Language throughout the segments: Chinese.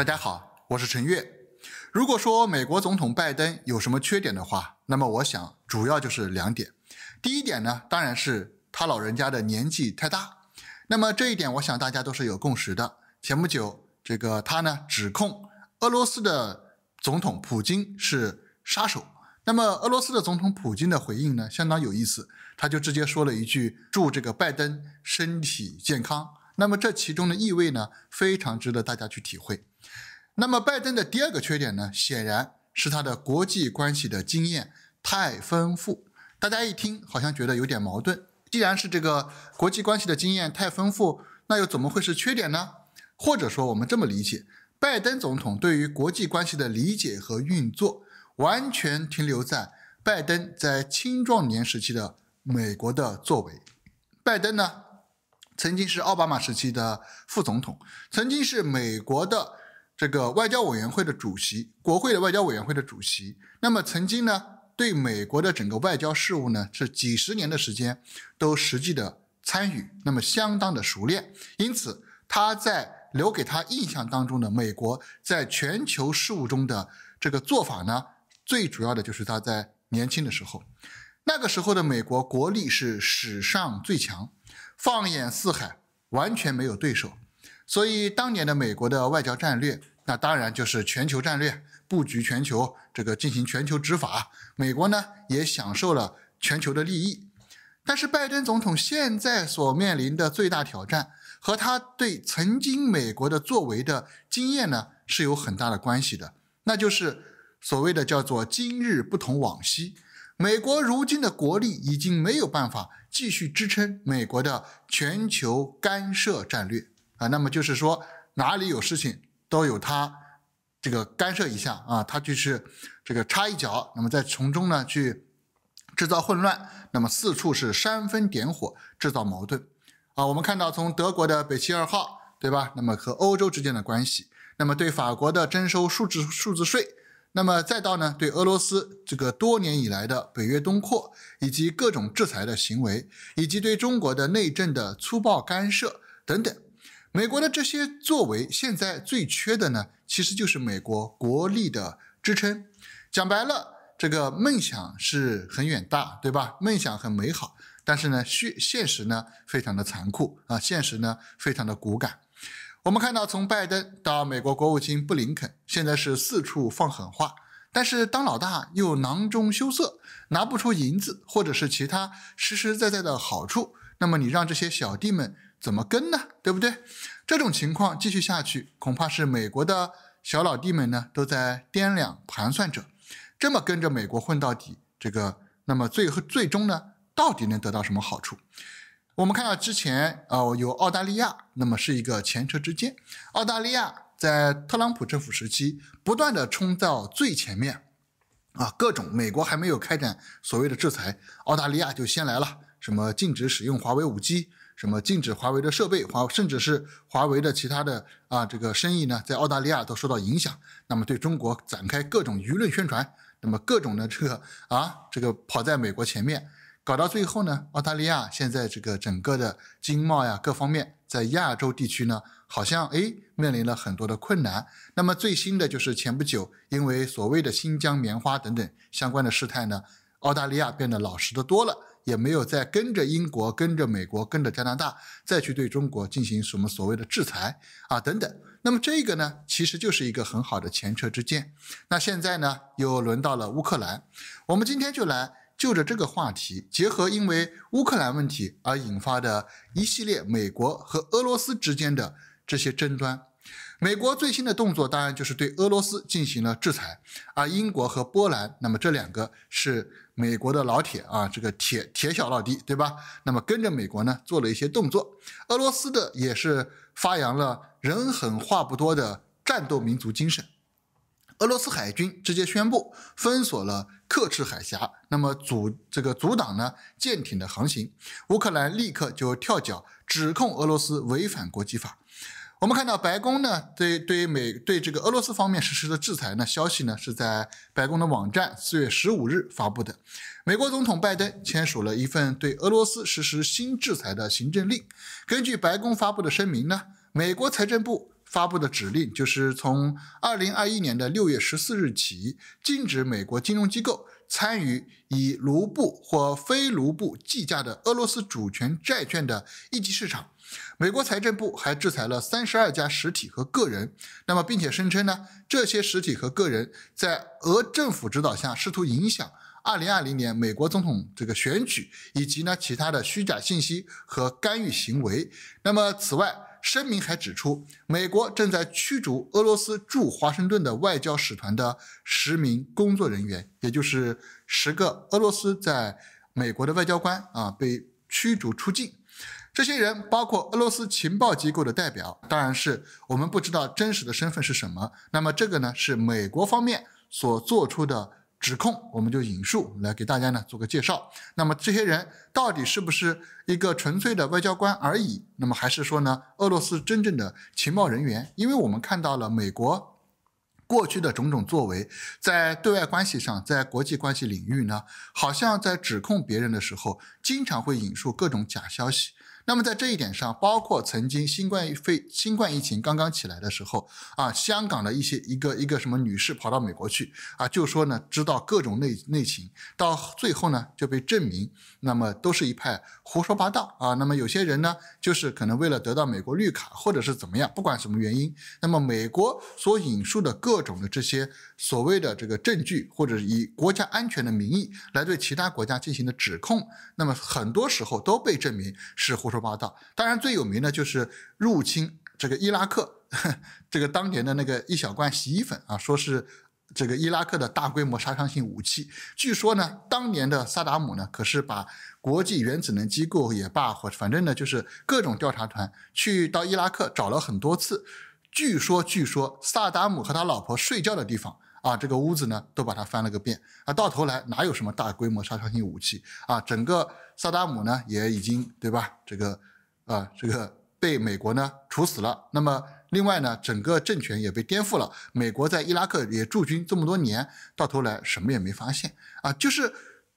大家好，我是陈悦。如果说美国总统拜登有什么缺点的话，那么我想主要就是两点。第一点呢，当然是他老人家的年纪太大。那么这一点，我想大家都是有共识的。前不久，这个他呢指控俄罗斯的总统普京是杀手。那么俄罗斯的总统普京的回应呢，相当有意思，他就直接说了一句：“祝这个拜登身体健康。”那么这其中的意味呢，非常值得大家去体会。那么，拜登的第二个缺点呢，显然是他的国际关系的经验太丰富。大家一听好像觉得有点矛盾。既然是这个国际关系的经验太丰富，那又怎么会是缺点呢？或者说，我们这么理解：拜登总统对于国际关系的理解和运作，完全停留在拜登在青壮年时期的美国的作为。拜登呢，曾经是奥巴马时期的副总统，曾经是美国的。这个外交委员会的主席，国会的外交委员会的主席，那么曾经呢，对美国的整个外交事务呢，是几十年的时间都实际的参与，那么相当的熟练。因此，他在留给他印象当中的美国在全球事务中的这个做法呢，最主要的就是他在年轻的时候，那个时候的美国国力是史上最强，放眼四海完全没有对手。所以当年的美国的外交战略。那当然就是全球战略布局，全球这个进行全球执法，美国呢也享受了全球的利益。但是拜登总统现在所面临的最大挑战，和他对曾经美国的作为的经验呢是有很大的关系的，那就是所谓的叫做今日不同往昔，美国如今的国力已经没有办法继续支撑美国的全球干涉战略啊。那么就是说，哪里有事情？都有它这个干涉一下啊，它就是这个插一脚，那么在从中呢去制造混乱，那么四处是煽风点火，制造矛盾啊。我们看到从德国的北溪二号，对吧？那么和欧洲之间的关系，那么对法国的征收数字数字税，那么再到呢对俄罗斯这个多年以来的北约东扩以及各种制裁的行为，以及对中国的内政的粗暴干涉等等。美国的这些作为，现在最缺的呢，其实就是美国国力的支撑。讲白了，这个梦想是很远大，对吧？梦想很美好，但是呢，现现实呢非常的残酷啊，现实呢非常的骨感。我们看到，从拜登到美国国务卿布林肯，现在是四处放狠话，但是当老大又囊中羞涩，拿不出银子或者是其他实实在在的好处，那么你让这些小弟们。怎么跟呢？对不对？这种情况继续下去，恐怕是美国的小老弟们呢都在掂量盘算着，这么跟着美国混到底，这个那么最后最终呢，到底能得到什么好处？我们看到之前啊，有澳大利亚，那么是一个前车之鉴。澳大利亚在特朗普政府时期不断的冲到最前面，啊，各种美国还没有开展所谓的制裁，澳大利亚就先来了，什么禁止使用华为五 G。什么禁止华为的设备，华甚至是华为的其他的啊这个生意呢，在澳大利亚都受到影响。那么对中国展开各种舆论宣传，那么各种的这个啊这个跑在美国前面，搞到最后呢，澳大利亚现在这个整个的经贸呀各方面，在亚洲地区呢，好像哎面临了很多的困难。那么最新的就是前不久，因为所谓的新疆棉花等等相关的事态呢，澳大利亚变得老实的多了。也没有再跟着英国、跟着美国、跟着加拿大再去对中国进行什么所谓的制裁啊等等。那么这个呢，其实就是一个很好的前车之鉴。那现在呢，又轮到了乌克兰。我们今天就来就着这个话题，结合因为乌克兰问题而引发的一系列美国和俄罗斯之间的这些争端。美国最新的动作当然就是对俄罗斯进行了制裁，而英国和波兰，那么这两个是美国的老铁啊，这个铁铁小老弟，对吧？那么跟着美国呢做了一些动作。俄罗斯的也是发扬了人狠话不多的战斗民族精神，俄罗斯海军直接宣布封锁了克赤海峡，那么阻这个阻挡呢舰艇的航行。乌克兰立刻就跳脚，指控俄罗斯违反国际法。我们看到白宫呢，对对美对这个俄罗斯方面实施的制裁呢，消息呢是在白宫的网站四月十五日发布的。美国总统拜登签署了一份对俄罗斯实施新制裁的行政令。根据白宫发布的声明呢，美国财政部。发布的指令就是从二零二一年的六月十四日起，禁止美国金融机构参与以卢布或非卢布计价的俄罗斯主权债券的一级市场。美国财政部还制裁了三十二家实体和个人。那么，并且声称呢，这些实体和个人在俄政府指导下试图影响二零二零年美国总统这个选举，以及呢其他的虚假信息和干预行为。那么，此外。声明还指出，美国正在驱逐俄罗斯驻华盛顿的外交使团的十名工作人员，也就是十个俄罗斯在美国的外交官啊，被驱逐出境。这些人包括俄罗斯情报机构的代表，当然是我们不知道真实的身份是什么。那么这个呢，是美国方面所做出的。指控，我们就引述来给大家呢做个介绍。那么这些人到底是不是一个纯粹的外交官而已？那么还是说呢，俄罗斯真正的情报人员？因为我们看到了美国过去的种种作为，在对外关系上，在国际关系领域呢，好像在指控别人的时候，经常会引述各种假消息。那么在这一点上，包括曾经新冠肺新冠疫情刚刚起来的时候啊，香港的一些一个一个什么女士跑到美国去啊，就说呢知道各种内内情，到最后呢就被证明，那么都是一派胡说八道啊。那么有些人呢，就是可能为了得到美国绿卡或者是怎么样，不管什么原因，那么美国所引述的各种的这些所谓的这个证据，或者以国家安全的名义来对其他国家进行的指控，那么很多时候都被证明是胡说。报道，当然最有名的就是入侵这个伊拉克，这个当年的那个一小罐洗衣粉啊，说是这个伊拉克的大规模杀伤性武器。据说呢，当年的萨达姆呢，可是把国际原子能机构也罢，或反正呢就是各种调查团去到伊拉克找了很多次。据说，据说萨达姆和他老婆睡觉的地方。啊，这个屋子呢，都把它翻了个遍啊，到头来哪有什么大规模杀伤性武器啊？整个萨达姆呢，也已经对吧？这个啊，这个被美国呢处死了。那么另外呢，整个政权也被颠覆了。美国在伊拉克也驻军这么多年，到头来什么也没发现啊，就是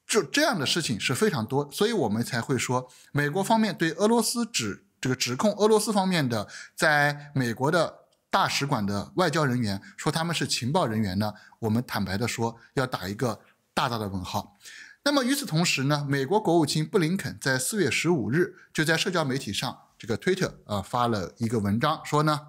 就这样的事情是非常多，所以我们才会说，美国方面对俄罗斯指这个指控俄罗斯方面的，在美国的。大使馆的外交人员说他们是情报人员呢，我们坦白的说要打一个大大的问号。那么与此同时呢，美国国务卿布林肯在四月十五日就在社交媒体上这个推特啊发了一个文章，说呢，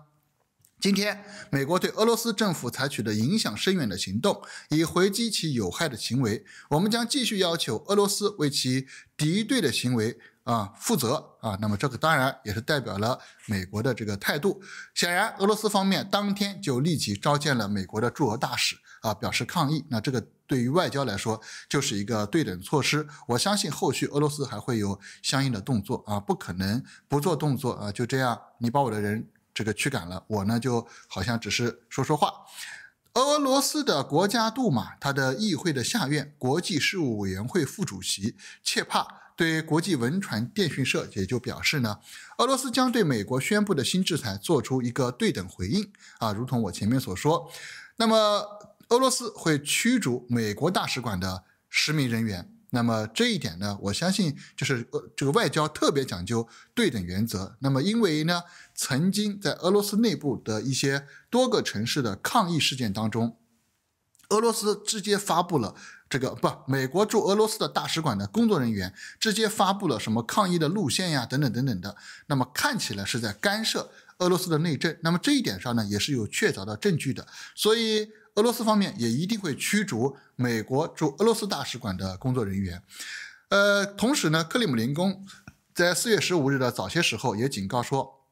今天美国对俄罗斯政府采取的影响深远的行动，以回击其有害的行为，我们将继续要求俄罗斯为其敌对的行为。啊，负责啊，那么这个当然也是代表了美国的这个态度。显然，俄罗斯方面当天就立即召见了美国的驻俄大使啊，表示抗议。那这个对于外交来说就是一个对等措施。我相信后续俄罗斯还会有相应的动作啊，不可能不做动作啊。就这样，你把我的人这个驱赶了，我呢就好像只是说说话。俄罗斯的国家杜马，他的议会的下院国际事务委员会副主席切帕对国际文传电讯社也就表示呢，俄罗斯将对美国宣布的新制裁做出一个对等回应啊，如同我前面所说，那么俄罗斯会驱逐美国大使馆的十名人员。那么这一点呢，我相信就是呃，这个外交特别讲究对等原则。那么因为呢，曾经在俄罗斯内部的一些多个城市的抗议事件当中，俄罗斯直接发布了这个不，美国驻俄罗斯的大使馆的工作人员直接发布了什么抗议的路线呀，等等等等的。那么看起来是在干涉。俄罗斯的内政，那么这一点上呢，也是有确凿的证据的，所以俄罗斯方面也一定会驱逐美国驻俄罗斯大使馆的工作人员。呃，同时呢，克里姆林宫在四月十五日的早些时候也警告说。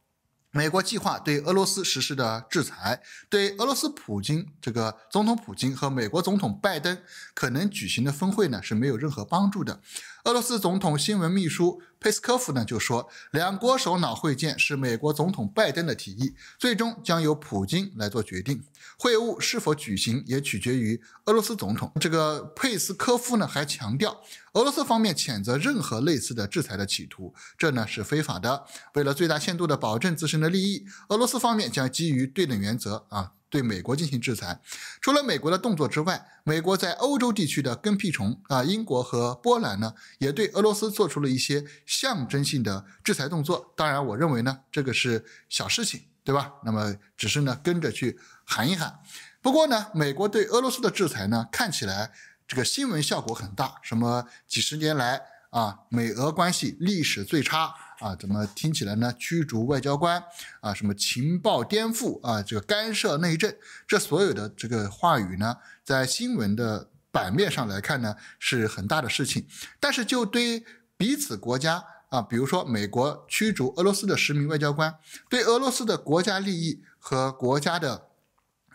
美国计划对俄罗斯实施的制裁，对俄罗斯普京这个总统普京和美国总统拜登可能举行的峰会呢，是没有任何帮助的。俄罗斯总统新闻秘书佩斯科夫呢就说，两国首脑会见是美国总统拜登的提议，最终将由普京来做决定。会晤是否举行也取决于俄罗斯总统。这个佩斯科夫呢，还强调俄罗斯方面谴责任何类似的制裁的企图，这呢是非法的。为了最大限度的保证自身的利益，俄罗斯方面将基于对等原则啊，对美国进行制裁。除了美国的动作之外，美国在欧洲地区的跟屁虫啊，英国和波兰呢，也对俄罗斯做出了一些象征性的制裁动作。当然，我认为呢，这个是小事情。对吧？那么只是呢跟着去喊一喊。不过呢，美国对俄罗斯的制裁呢，看起来这个新闻效果很大。什么几十年来啊，美俄关系历史最差啊？怎么听起来呢？驱逐外交官啊，什么情报颠覆啊，这个干涉内政，这所有的这个话语呢，在新闻的版面上来看呢，是很大的事情。但是就对彼此国家。啊，比如说美国驱逐俄罗斯的十名外交官，对俄罗斯的国家利益和国家的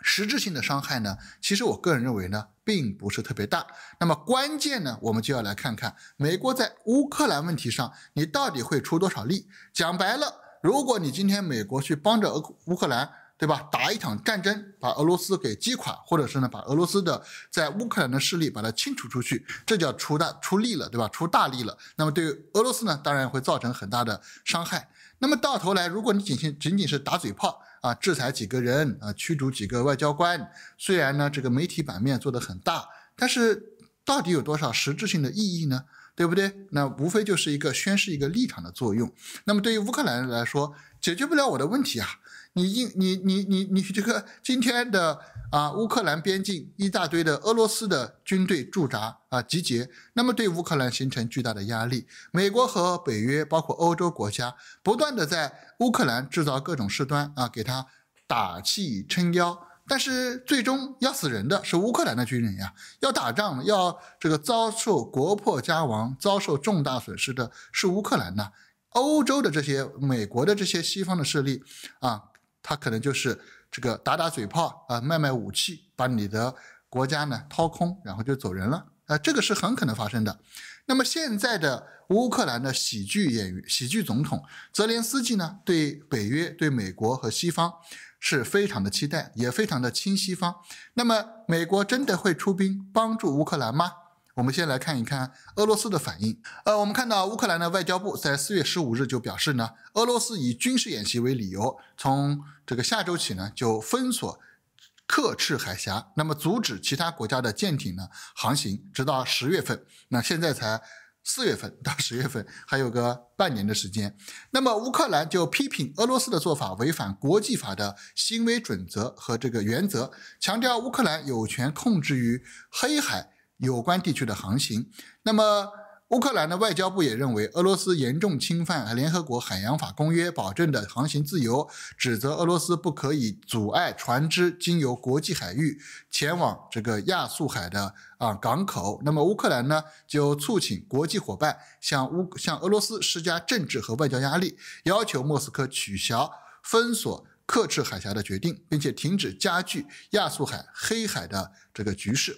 实质性的伤害呢？其实我个人认为呢，并不是特别大。那么关键呢，我们就要来看看美国在乌克兰问题上，你到底会出多少力？讲白了，如果你今天美国去帮着乌克兰，对吧？打一场战争，把俄罗斯给击垮，或者是呢，把俄罗斯的在乌克兰的势力把它清除出去，这叫出大出力了，对吧？出大力了。那么对于俄罗斯呢，当然会造成很大的伤害。那么到头来，如果你仅仅仅仅是打嘴炮啊，制裁几个人啊，驱逐几个外交官，虽然呢这个媒体版面做得很大，但是到底有多少实质性的意义呢？对不对？那无非就是一个宣示一个立场的作用。那么对于乌克兰来说，解决不了我的问题啊。你印你你你你这个今天的啊乌克兰边境一大堆的俄罗斯的军队驻扎啊集结，那么对乌克兰形成巨大的压力。美国和北约包括欧洲国家不断的在乌克兰制造各种事端啊，给他打气撑腰。但是最终要死人的是乌克兰的军人呀，要打仗要这个遭受国破家亡、遭受重大损失的是乌克兰呐。欧洲的这些、美国的这些西方的势力啊。他可能就是这个打打嘴炮啊，卖卖武器，把你的国家呢掏空，然后就走人了啊，这个是很可能发生的。那么现在的乌克兰的喜剧演员、喜剧总统泽连斯基呢，对北约、对美国和西方是非常的期待，也非常的亲西方。那么美国真的会出兵帮助乌克兰吗？我们先来看一看俄罗斯的反应。呃，我们看到乌克兰的外交部在四月十五日就表示呢，俄罗斯以军事演习为理由，从这个下周起呢就封锁克赤海峡，那么阻止其他国家的舰艇呢航行，直到十月份。那现在才四月份到十月份 还有个半年的时间。那么乌克兰就批评俄罗斯的做法违反国际法的行为准则和这个原则，强调乌克兰有权控制于黑海。有关地区的航行。那么，乌克兰的外交部也认为俄罗斯严重侵犯联合国海洋法公约保证的航行自由，指责俄罗斯不可以阻碍船只经由国际海域前往这个亚速海的啊港口。那么，乌克兰呢就促请国际伙伴向乌向俄罗斯施加政治和外交压力，要求莫斯科取消封锁克制海峡的决定，并且停止加剧亚速海、黑海的这个局势。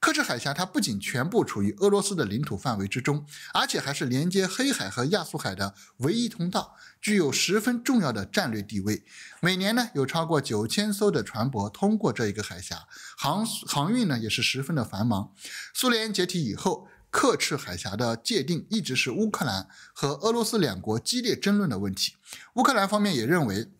克赤海峡，它不仅全部处于俄罗斯的领土范围之中，而且还是连接黑海和亚速海的唯一通道，具有十分重要的战略地位。每年呢，有超过九千艘的船舶通过这一个海峡，航航运呢也是十分的繁忙。苏联解体以后，克赤海峡的界定一直是乌克兰和俄罗斯两国激烈争论的问题。乌克兰方面也认为。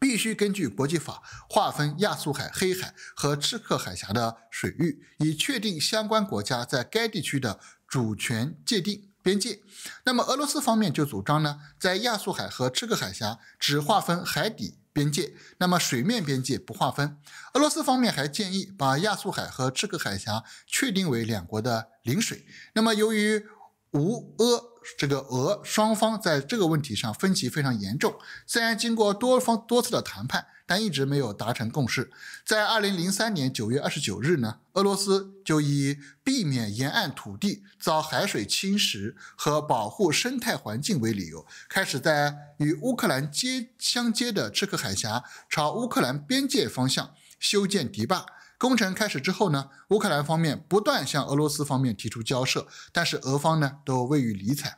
必须根据国际法划分亚速海、黑海和赤克海峡的水域，以确定相关国家在该地区的主权界定边界。那么俄罗斯方面就主张呢，在亚速海和赤克海峡只划分海底边界，那么水面边界不划分。俄罗斯方面还建议把亚速海和赤克海峡确定为两国的邻水。那么由于吴俄这个俄双方在这个问题上分歧非常严重，虽然经过多方多次的谈判，但一直没有达成共识。在二零零三年九月二十九日呢，俄罗斯就以避免沿岸土地遭海水侵蚀和保护生态环境为理由，开始在与乌克兰接相接的赤克海峡朝乌克兰边界方向修建堤坝。工程开始之后呢，乌克兰方面不断向俄罗斯方面提出交涉，但是俄方呢都未予理睬。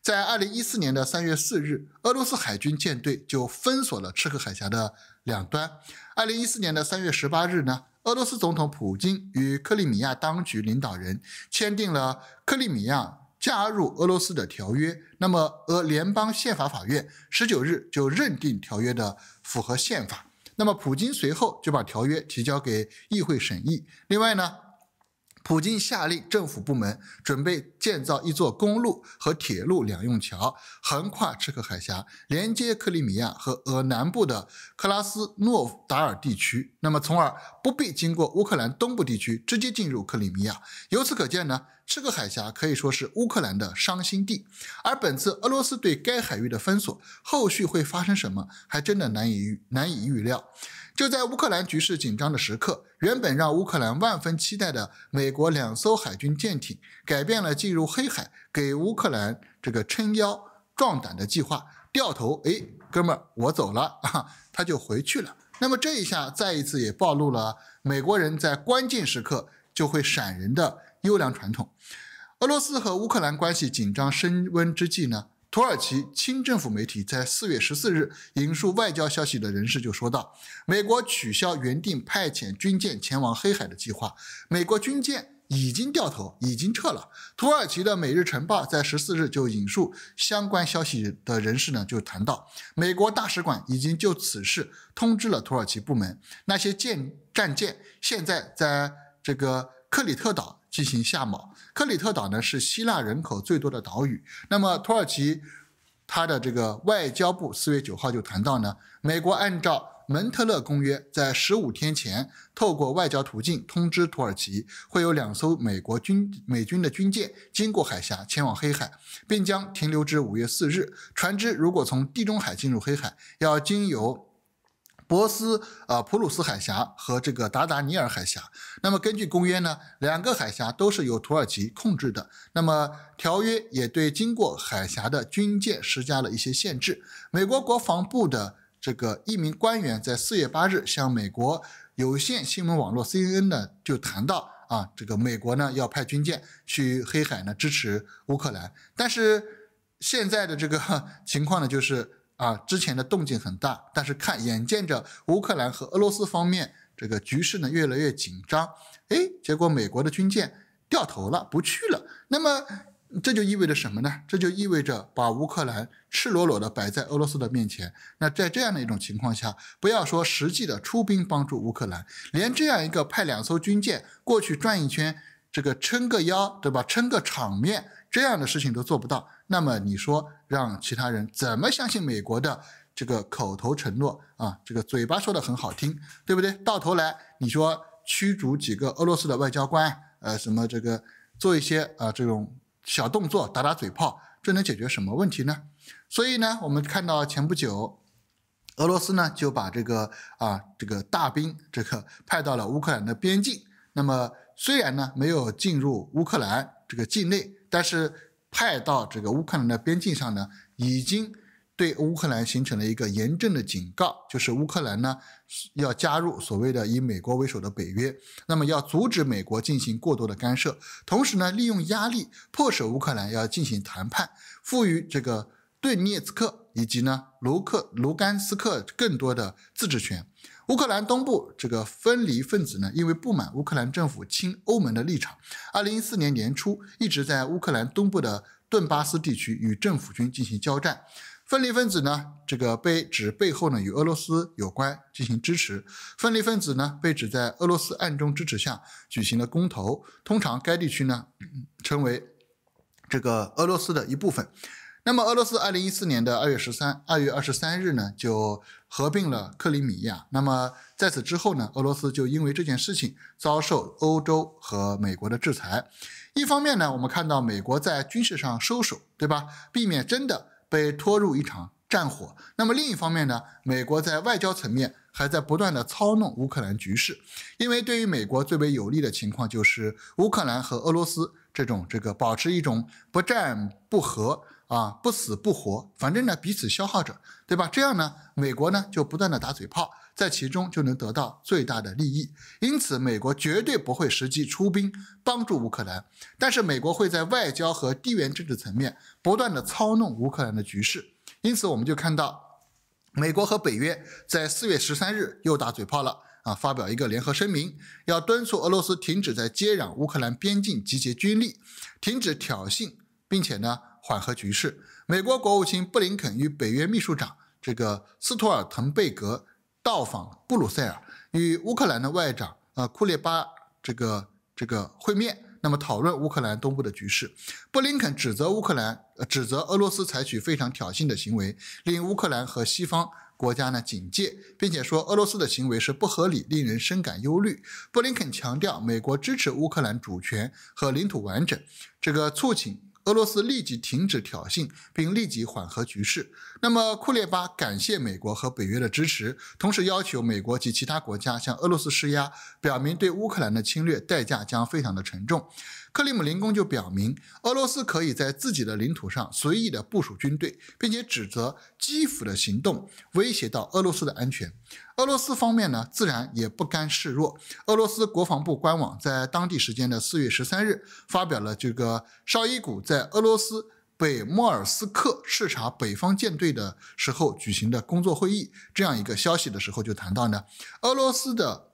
在二零一四年的三月四日，俄罗斯海军舰队就封锁了黑海海峡的两端。二零一四年的三月十八日呢，俄罗斯总统普京与克里米亚当局领导人签订了克里米亚加入俄罗斯的条约。那么，俄联邦宪法法院十九日就认定条约的符合宪法。那么，普京随后就把条约提交给议会审议。另外呢？普京下令政府部门准备建造一座公路和铁路两用桥，横跨吃克海峡，连接克里米亚和俄南部的克拉斯诺达尔地区。那么，从而不必经过乌克兰东部地区，直接进入克里米亚。由此可见呢，赤克海峡可以说是乌克兰的伤心地。而本次俄罗斯对该海域的封锁，后续会发生什么，还真的难以难以预料。就在乌克兰局势紧张的时刻，原本让乌克兰万分期待的美国两艘海军舰艇，改变了进入黑海给乌克兰这个撑腰壮胆的计划，掉头，哎，哥们儿，我走了啊，他就回去了。那么这一下再一次也暴露了美国人在关键时刻就会闪人的优良传统。俄罗斯和乌克兰关系紧张升温之际呢？土耳其亲政府媒体在四月十四日引述外交消息的人士就说道：“美国取消原定派遣军舰前往黑海的计划，美国军舰已经掉头，已经撤了。”土耳其的《每日晨报》在十四日就引述相关消息的人士呢，就谈到美国大使馆已经就此事通知了土耳其部门，那些舰战舰现在在这个克里特岛。进行下锚。克里特岛呢是希腊人口最多的岛屿。那么土耳其，它的这个外交部四月九号就谈到呢，美国按照《蒙特勒公约》，在十五天前透过外交途径通知土耳其，会有两艘美国军美军的军舰经过海峡前往黑海，并将停留至五月四日。船只如果从地中海进入黑海，要经由。博斯啊，普鲁斯海峡和这个达达尼尔海峡。那么根据公约呢，两个海峡都是由土耳其控制的。那么条约也对经过海峡的军舰施加了一些限制。美国国防部的这个一名官员在四月八日向美国有线新闻网络 CNN 呢就谈到啊，这个美国呢要派军舰去黑海呢支持乌克兰。但是现在的这个情况呢，就是。啊，之前的动静很大，但是看眼见着乌克兰和俄罗斯方面这个局势呢越来越紧张，哎，结果美国的军舰掉头了，不去了。那么这就意味着什么呢？这就意味着把乌克兰赤裸裸的摆在俄罗斯的面前。那在这样的一种情况下，不要说实际的出兵帮助乌克兰，连这样一个派两艘军舰过去转一圈，这个撑个腰，对吧？撑个场面，这样的事情都做不到。那么你说让其他人怎么相信美国的这个口头承诺啊？这个嘴巴说的很好听，对不对？到头来你说驱逐几个俄罗斯的外交官，呃，什么这个做一些啊这种小动作打打嘴炮，这能解决什么问题呢？所以呢，我们看到前不久俄罗斯呢就把这个啊这个大兵这个派到了乌克兰的边境。那么虽然呢没有进入乌克兰这个境内，但是。派到这个乌克兰的边境上呢，已经对乌克兰形成了一个严正的警告，就是乌克兰呢要加入所谓的以美国为首的北约，那么要阻止美国进行过多的干涉，同时呢利用压力迫使乌克兰要进行谈判，赋予这个顿涅茨克以及呢卢克卢甘斯克更多的自治权。乌克兰东部这个分离分子呢，因为不满乌克兰政府亲欧盟的立场，二零一四年年初一直在乌克兰东部的顿巴斯地区与政府军进行交战。分离分子呢，这个被指背后呢与俄罗斯有关进行支持。分离分子呢被指在俄罗斯暗中支持下举行了公投，通常该地区呢称为这个俄罗斯的一部分。那么俄罗斯二零一四年的二月十三、二月二十三日呢就。合并了克里米亚，那么在此之后呢？俄罗斯就因为这件事情遭受欧洲和美国的制裁。一方面呢，我们看到美国在军事上收手，对吧？避免真的被拖入一场战火。那么另一方面呢，美国在外交层面还在不断的操弄乌克兰局势，因为对于美国最为有利的情况就是乌克兰和俄罗斯这种这个保持一种不战不和。啊，不死不活，反正呢彼此消耗着，对吧？这样呢，美国呢就不断的打嘴炮，在其中就能得到最大的利益。因此，美国绝对不会实际出兵帮助乌克兰，但是美国会在外交和地缘政治层面不断的操弄乌克兰的局势。因此，我们就看到，美国和北约在四月十三日又打嘴炮了啊，发表一个联合声明，要敦促俄罗斯停止在接壤乌克兰边境集结军力，停止挑衅。并且呢，缓和局势。美国国务卿布林肯与北约秘书长这个斯托尔滕贝格到访布鲁塞尔，与乌克兰的外长呃库列巴这个这个会面，那么讨论乌克兰东部的局势。布林肯指责乌克兰，指责俄罗斯采取非常挑衅的行为，令乌克兰和西方国家呢警戒，并且说俄罗斯的行为是不合理，令人深感忧虑。布林肯强调，美国支持乌克兰主权和领土完整，这个促请俄罗斯立即停止挑衅，并立即缓和局势。那么，库列巴感谢美国和北约的支持，同时要求美国及其他国家向俄罗斯施压，表明对乌克兰的侵略代价将非常的沉重。克里姆林宫就表明，俄罗斯可以在自己的领土上随意的部署军队，并且指责基辅的行动威胁到俄罗斯的安全。俄罗斯方面呢，自然也不甘示弱。俄罗斯国防部官网在当地时间的四月十三日，发表了这个绍伊古在俄罗斯北莫尔斯克视察北方舰队的时候举行的工作会议这样一个消息的时候，就谈到呢，俄罗斯的。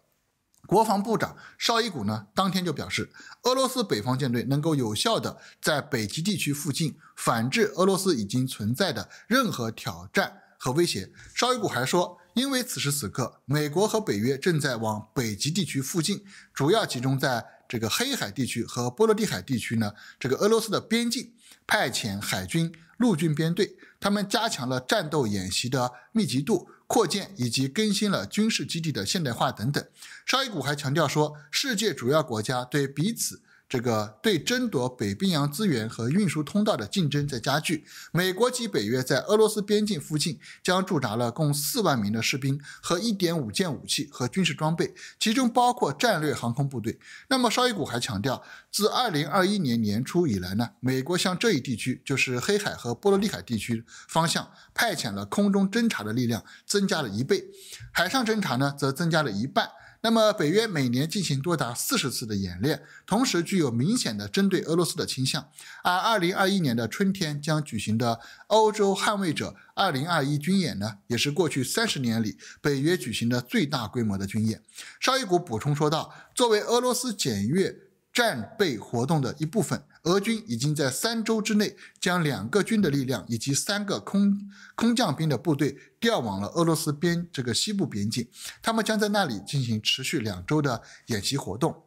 国防部长绍伊古呢，当天就表示，俄罗斯北方舰队能够有效的在北极地区附近反制俄罗斯已经存在的任何挑战和威胁。绍伊古还说，因为此时此刻，美国和北约正在往北极地区附近，主要集中在这个黑海地区和波罗的海地区呢，这个俄罗斯的边境派遣海军、陆军编队，他们加强了战斗演习的密集度。扩建以及更新了军事基地的现代化等等。沙伊古还强调说，世界主要国家对彼此。这个对争夺北冰洋资源和运输通道的竞争在加剧。美国及北约在俄罗斯边境附近将驻扎了共四万名的士兵和一点五件武器和军事装备，其中包括战略航空部队。那么，邵伊古还强调，自二零二一年年初以来呢，美国向这一地区，就是黑海和波罗的海地区方向派遣了空中侦察的力量增加了一倍，海上侦察呢则增加了一半。那么，北约每年进行多达四十次的演练，同时具有明显的针对俄罗斯的倾向。而二零二一年的春天将举行的欧洲捍卫者二零二一军演呢，也是过去三十年里北约举行的最大规模的军演。绍伊古补充说道：“作为俄罗斯检阅。”战备活动的一部分，俄军已经在三周之内将两个军的力量以及三个空空降兵的部队调往了俄罗斯边这个西部边境，他们将在那里进行持续两周的演习活动。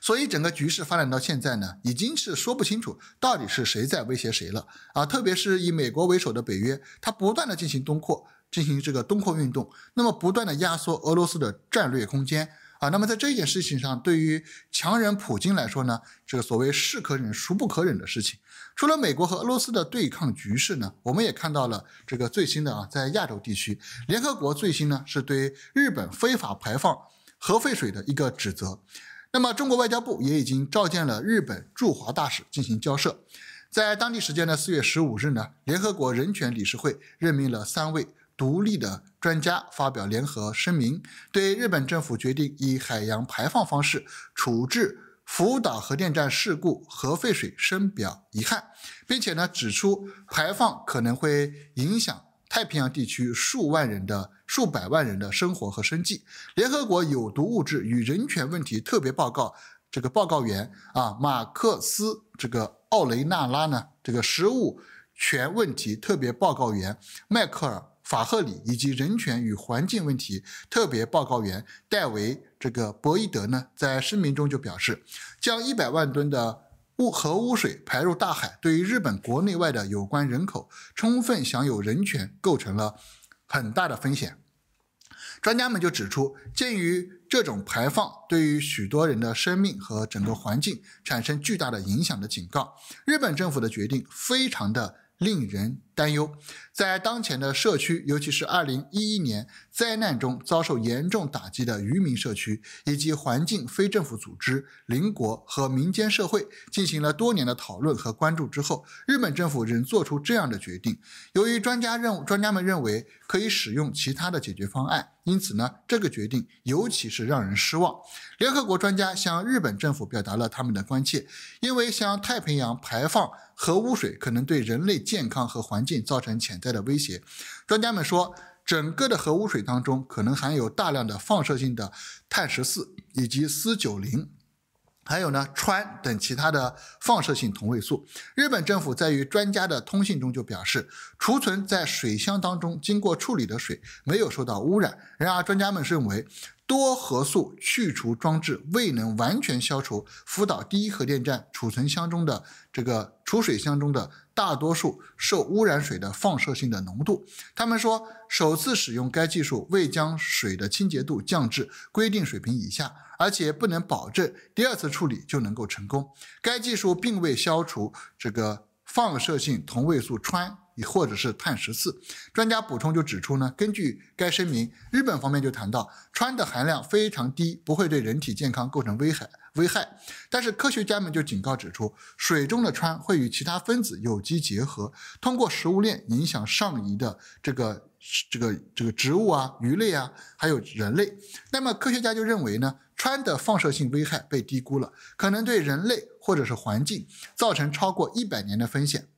所以整个局势发展到现在呢，已经是说不清楚到底是谁在威胁谁了啊！特别是以美国为首的北约，它不断的进行东扩，进行这个东扩运动，那么不断的压缩俄罗斯的战略空间。啊，那么在这件事情上，对于强人普京来说呢，这个所谓是可忍孰不可忍的事情，除了美国和俄罗斯的对抗局势呢，我们也看到了这个最新的啊，在亚洲地区，联合国最新呢是对日本非法排放核废水的一个指责，那么中国外交部也已经召见了日本驻华大使进行交涉，在当地时间的四月十五日呢，联合国人权理事会任命了三位。独立的专家发表联合声明，对日本政府决定以海洋排放方式处置福岛核电站事故核废水深表遗憾，并且呢指出排放可能会影响太平洋地区数万人的数百万人的生活和生计。联合国有毒物质与人权问题特别报告这个报告员啊，马克思这个奥雷纳拉呢，这个食物权问题特别报告员迈克尔。法赫里以及人权与环境问题特别报告员戴维这个博伊德呢，在声明中就表示，将一百万吨的污核污水排入大海，对于日本国内外的有关人口充分享有人权，构成了很大的风险。专家们就指出，鉴于这种排放对于许多人的生命和整个环境产生巨大的影响的警告，日本政府的决定非常的令人。担忧，在当前的社区，尤其是2011年灾难中遭受严重打击的渔民社区，以及环境非政府组织、邻国和民间社会进行了多年的讨论和关注之后，日本政府仍做出这样的决定。由于专家认，专家们认为可以使用其他的解决方案，因此呢，这个决定尤其是让人失望。联合国专家向日本政府表达了他们的关切，因为向太平洋排放核污水可能对人类健康和环。造成潜在的威胁。专家们说，整个的核污水当中可能含有大量的放射性的碳十四以及九零，还有呢，氚等其他的放射性同位素。日本政府在与专家的通信中就表示，储存在水箱当中经过处理的水没有受到污染。然而，专家们认为。多核素去除装置未能完全消除福岛第一核电站储存箱中的这个储水箱中的大多数受污染水的放射性的浓度。他们说，首次使用该技术未将水的清洁度降至规定水平以下，而且不能保证第二次处理就能够成功。该技术并未消除这个。放射性同位素氚，也或者是碳十四。专家补充就指出呢，根据该声明，日本方面就谈到，氚的含量非常低，不会对人体健康构成危害。危害，但是科学家们就警告指出，水中的氚会与其他分子有机结合，通过食物链影响上移的这个。这个这个植物啊、鱼类啊，还有人类，那么科学家就认为呢，氚的放射性危害被低估了，可能对人类或者是环境造成超过一百年的风险。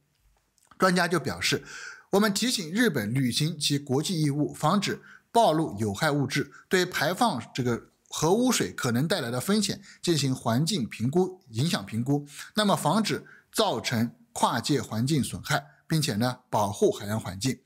专家就表示，我们提醒日本履行其国际义务，防止暴露有害物质，对排放这个核污水可能带来的风险进行环境评估、影响评估，那么防止造成跨界环境损害，并且呢，保护海洋环境。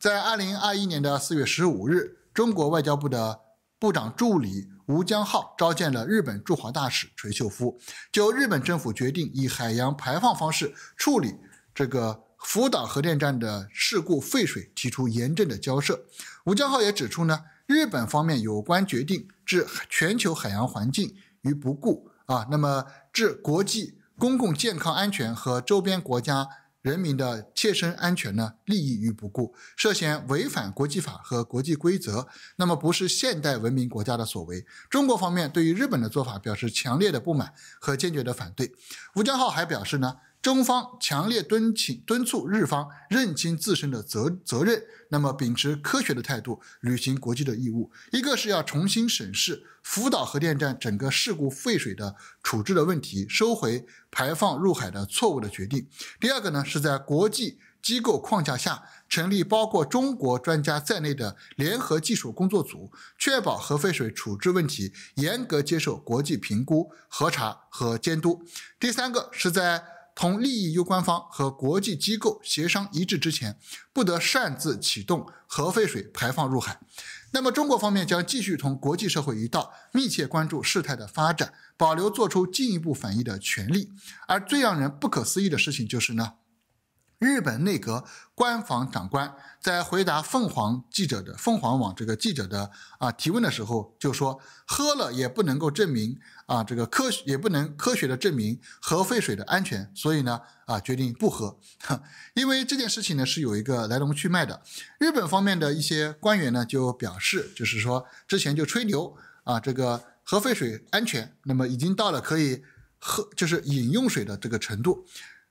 在二零二一年的四月十五日，中国外交部的部长助理吴江浩召见了日本驻华大使垂秀夫，就日本政府决定以海洋排放方式处理这个福岛核电站的事故废水提出严正的交涉。吴江浩也指出呢，日本方面有关决定置全球海洋环境于不顾啊，那么置国际公共健康安全和周边国家。人民的切身安全呢，利益于不顾，涉嫌违反国际法和国际规则，那么不是现代文明国家的所为。中国方面对于日本的做法表示强烈的不满和坚决的反对。吴江浩还表示呢。中方强烈敦请敦促日方认清自身的责责任，那么秉持科学的态度，履行国际的义务。一个是要重新审视福岛核电站整个事故废水的处置的问题，收回排放入海的错误的决定。第二个呢是在国际机构框架下成立包括中国专家在内的联合技术工作组，确保核废水处置问题严格接受国际评估、核查和监督。第三个是在。从利益攸关方和国际机构协商一致之前，不得擅自启动核废水排放入海。那么，中国方面将继续同国际社会一道密切关注事态的发展，保留作出进一步反应的权利。而最让人不可思议的事情就是呢？日本内阁官房长官在回答凤凰记者的凤凰网这个记者的啊提问的时候，就说喝了也不能够证明啊，这个科也不能科学的证明核废水的安全，所以呢啊决定不喝。因为这件事情呢是有一个来龙去脉的，日本方面的一些官员呢就表示，就是说之前就吹牛啊，这个核废水安全，那么已经到了可以喝就是饮用水的这个程度。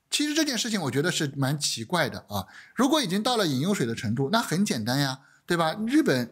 其实这件事情我觉得是蛮奇怪的啊，如果已经到了饮用水的程度，那很简单呀，对吧？日本，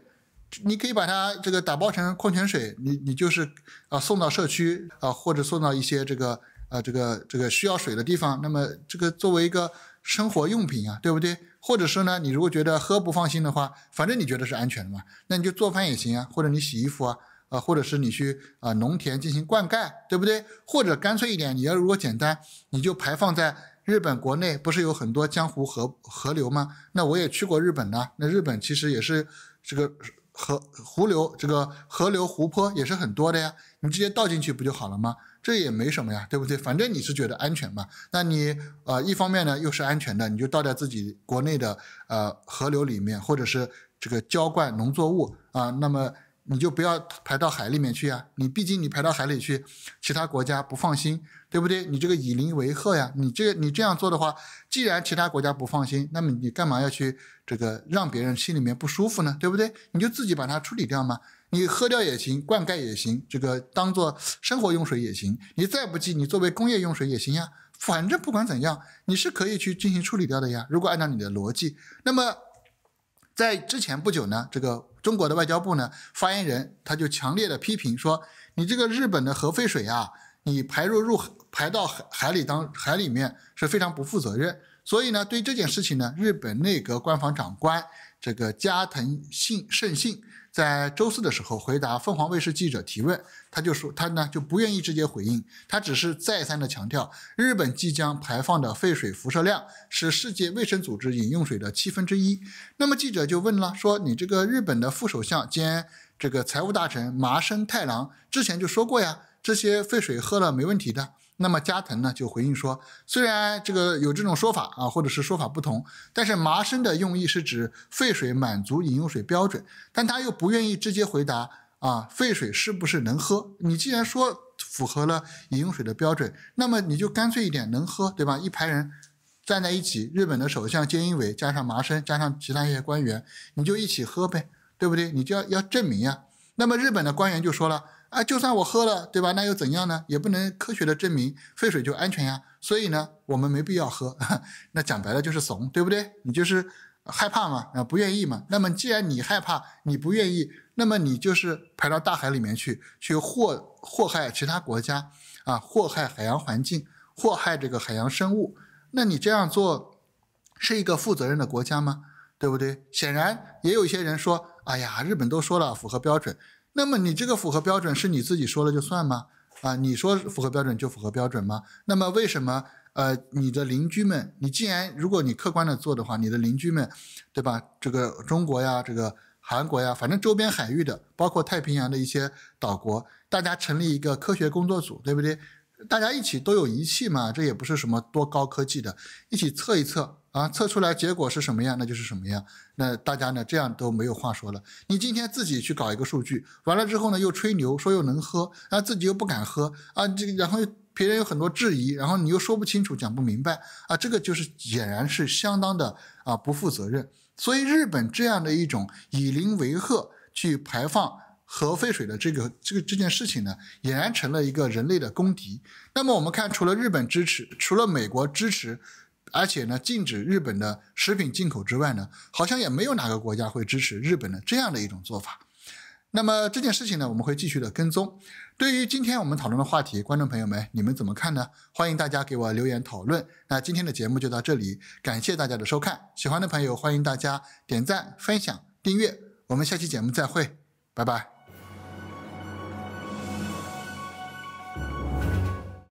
你可以把它这个打包成矿泉水，你你就是啊送到社区啊，或者送到一些这个呃这个这个需要水的地方，那么这个作为一个生活用品啊，对不对？或者说呢，你如果觉得喝不放心的话，反正你觉得是安全的嘛，那你就做饭也行啊，或者你洗衣服啊。啊，或者是你去啊农田进行灌溉，对不对？或者干脆一点，你要如果简单，你就排放在日本国内，不是有很多江湖河河流吗？那我也去过日本呐，那日本其实也是这个河湖流，这个河流湖泊也是很多的呀。你直接倒进去不就好了吗？这也没什么呀，对不对？反正你是觉得安全嘛。那你呃一方面呢又是安全的，你就倒在自己国内的呃河流里面，或者是这个浇灌农作物啊，那么。你就不要排到海里面去啊！你毕竟你排到海里去，其他国家不放心，对不对？你这个以邻为壑呀！你这你这样做的话，既然其他国家不放心，那么你干嘛要去这个让别人心里面不舒服呢？对不对？你就自己把它处理掉嘛！你喝掉也行，灌溉也行，这个当做生活用水也行。你再不济，你作为工业用水也行呀。反正不管怎样，你是可以去进行处理掉的呀。如果按照你的逻辑，那么。在之前不久呢，这个中国的外交部呢发言人他就强烈的批评说，你这个日本的核废水啊，你排入入排到海海里当海里面是非常不负责任。所以呢，对这件事情呢，日本内阁官房长官这个加藤信胜信。在周四的时候，回答凤凰卫视记者提问，他就说他呢就不愿意直接回应，他只是再三的强调，日本即将排放的废水辐射量是世界卫生组织饮用水的七分之一。那么记者就问了，说你这个日本的副首相兼这个财务大臣麻生太郎之前就说过呀，这些废水喝了没问题的。那么加藤呢就回应说，虽然这个有这种说法啊，或者是说法不同，但是麻生的用意是指废水满足饮用水标准，但他又不愿意直接回答啊，废水是不是能喝？你既然说符合了饮用水的标准，那么你就干脆一点，能喝对吧？一排人站在一起，日本的首相菅义伟加上麻生加上其他一些官员，你就一起喝呗，对不对？你就要要证明呀。那么日本的官员就说了。啊，就算我喝了，对吧？那又怎样呢？也不能科学的证明废水就安全呀。所以呢，我们没必要喝。那讲白了就是怂，对不对？你就是害怕嘛，啊，不愿意嘛。那么既然你害怕，你不愿意，那么你就是排到大海里面去，去祸祸害其他国家啊，祸害海洋环境，祸害这个海洋生物。那你这样做是一个负责任的国家吗？对不对？显然也有一些人说，哎呀，日本都说了符合标准。那么你这个符合标准是你自己说了就算吗？啊，你说符合标准就符合标准吗？那么为什么？呃，你的邻居们，你既然如果你客观的做的话，你的邻居们，对吧？这个中国呀，这个韩国呀，反正周边海域的，包括太平洋的一些岛国，大家成立一个科学工作组，对不对？大家一起都有仪器嘛，这也不是什么多高科技的，一起测一测啊，测出来结果是什么样，那就是什么样。那大家呢，这样都没有话说了。你今天自己去搞一个数据，完了之后呢，又吹牛说又能喝，啊自己又不敢喝啊，这个然后别人有很多质疑，然后你又说不清楚，讲不明白啊，这个就是显然是相当的啊不负责任。所以日本这样的一种以邻为壑去排放。核废水的这个这个这件事情呢，俨然成了一个人类的公敌。那么我们看，除了日本支持，除了美国支持，而且呢禁止日本的食品进口之外呢，好像也没有哪个国家会支持日本的这样的一种做法。那么这件事情呢，我们会继续的跟踪。对于今天我们讨论的话题，观众朋友们，你们怎么看呢？欢迎大家给我留言讨论。那今天的节目就到这里，感谢大家的收看。喜欢的朋友，欢迎大家点赞、分享、订阅。我们下期节目再会，拜拜。